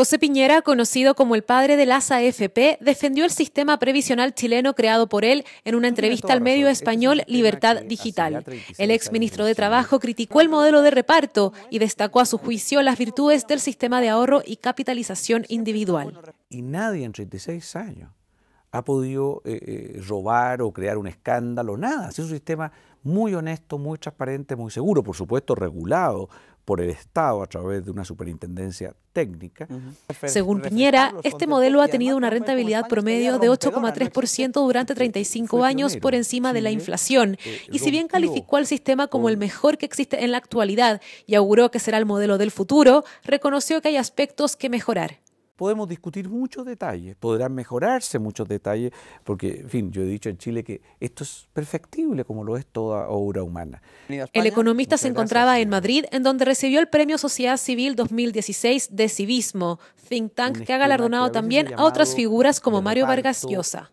José Piñera, conocido como el padre de la AFP, defendió el sistema previsional chileno creado por él en una entrevista al medio este español Libertad Digital. El exministro de Trabajo criticó el modelo de reparto y destacó a su juicio las virtudes del sistema de ahorro y capitalización individual. Y nadie en 36 años ha podido eh, eh, robar o crear un escándalo, nada. Es un sistema muy honesto, muy transparente, muy seguro, por supuesto regulado por el Estado a través de una superintendencia técnica. Según Piñera, este modelo ha tenido una rentabilidad promedio de 8,3% durante 35 años por encima de la inflación. Eh, y si bien calificó al sistema como el mejor que existe en la actualidad y auguró que será el modelo del futuro, reconoció que hay aspectos que mejorar podemos discutir muchos detalles, podrán mejorarse muchos detalles, porque, en fin, yo he dicho en Chile que esto es perfectible como lo es toda obra humana. El economista se encontraba en Madrid, en donde recibió el Premio Sociedad Civil 2016 de Civismo, think tank que ha galardonado también a otras figuras como Mario Vargas Llosa.